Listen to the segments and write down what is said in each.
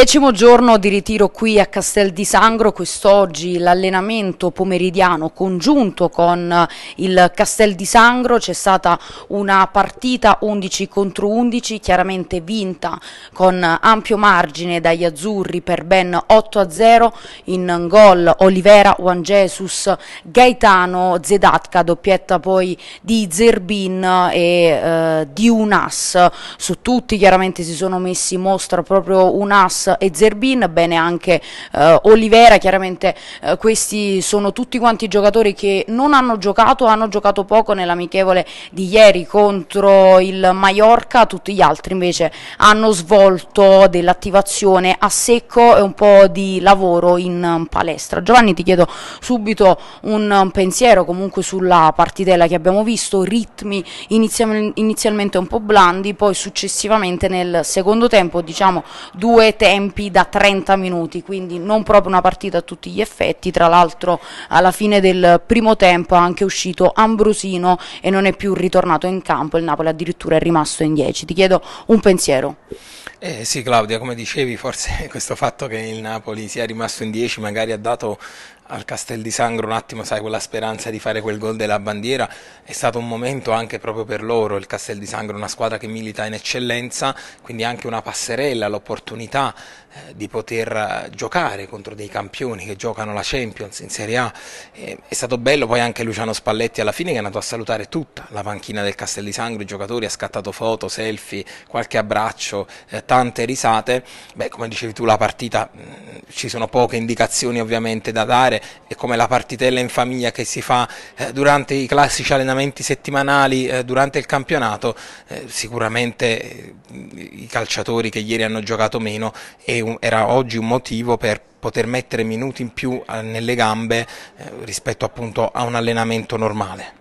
Decimo giorno di ritiro qui a Castel di Sangro, quest'oggi l'allenamento pomeridiano congiunto con il Castel di Sangro, c'è stata una partita 11 contro 11, chiaramente vinta con ampio margine dagli azzurri per ben 8 a 0, in gol Olivera, Juan Jesus, Gaetano, Zedatka, doppietta poi di Zerbin e eh, di Unas, su tutti chiaramente si sono messi in mostra proprio Unas e Zerbin, bene anche eh, Olivera, chiaramente eh, questi sono tutti quanti giocatori che non hanno giocato, hanno giocato poco nell'amichevole di ieri contro il Mallorca, tutti gli altri invece hanno svolto dell'attivazione a secco e un po' di lavoro in palestra. Giovanni ti chiedo subito un pensiero comunque sulla partitella che abbiamo visto, ritmi inizialmente un po' blandi, poi successivamente nel secondo tempo diciamo due tempi tempi da 30 minuti, quindi non proprio una partita a tutti gli effetti, tra l'altro alla fine del primo tempo è anche uscito Ambrosino e non è più ritornato in campo, il Napoli addirittura è rimasto in 10. Ti chiedo un pensiero. Eh sì Claudia, come dicevi, forse questo fatto che il Napoli sia rimasto in 10 magari ha dato al Castel di Sangro un attimo, sai, quella speranza di fare quel gol della bandiera, è stato un momento anche proprio per loro, il Castel di Sangro una squadra che milita in eccellenza, quindi anche una passerella, l'opportunità eh, di poter eh, giocare contro dei campioni che giocano la Champions in Serie A, eh, è stato bello poi anche Luciano Spalletti alla fine che è andato a salutare tutta la panchina del Castel di Sangro, i giocatori, ha scattato foto, selfie, qualche abbraccio, eh, tante risate, beh come dicevi tu la partita mh, mm, ci sono poche indicazioni ovviamente da dare, giocare è come la partitella in famiglia che si fa eh, durante i classici allenamenti settimanali eh, durante il campionato, eh, sicuramente i calciatori che ieri hanno giocato meno era oggi un motivo per poter mettere minuti in più nelle gambe rispetto appunto a un allenamento normale.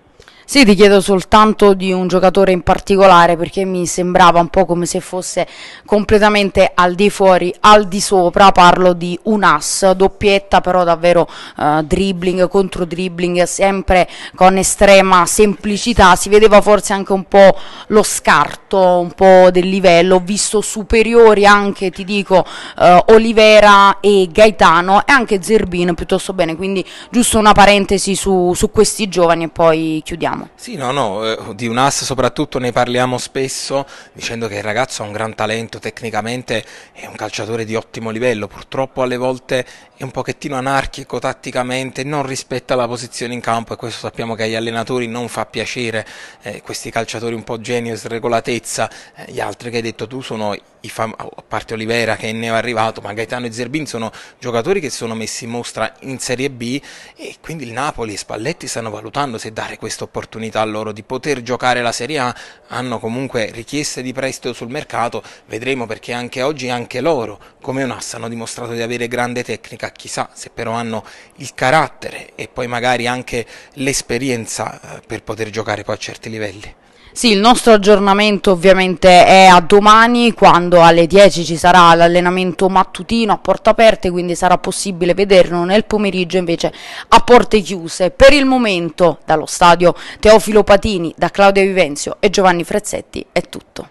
Sì, ti chiedo soltanto di un giocatore in particolare perché mi sembrava un po' come se fosse completamente al di fuori, al di sopra, parlo di un as, doppietta però davvero eh, dribbling contro dribbling, sempre con estrema semplicità, si vedeva forse anche un po' lo scarto, un po' del livello, ho visto superiori anche, ti dico, eh, Olivera e Gaetano e anche Zerbino piuttosto bene, quindi giusto una parentesi su, su questi giovani e poi chiudiamo parliamo. Sì, no, no, eh, di Unas soprattutto ne parliamo spesso dicendo che il ragazzo ha un gran talento tecnicamente, è un calciatore di ottimo livello, purtroppo alle volte è un pochettino anarchico tatticamente, non rispetta la posizione in campo e questo sappiamo che agli allenatori non fa piacere, eh, questi calciatori un po' genio e sregolatezza, eh, gli altri che hai detto tu sono fam- a parte Olivera che ne è arrivato, ma Gaetano e Zerbin sono giocatori che sono messi in mostra in Serie B e quindi il Napoli e Spalletti stanno valutando se dare questa opportunità a loro di poter giocare la Serie A, hanno comunque richieste di prestito sul mercato, vedremo perché anche oggi anche loro come un'assa hanno dimostrato di avere grande tecnica, chissà se però hanno il carattere e poi magari anche l'esperienza eh, per poter giocare poi a certi livelli. Sì, il nostro aggiornamento ovviamente è a domani quando alle 10 ci sarà l'allenamento mattutino a porta aperte, quindi sarà possibile vederlo nel pomeriggio invece a porte chiuse. Per il momento dallo stadio Teofilo Patini, da Claudia Vivenzio e Giovanni Frezzetti è tutto.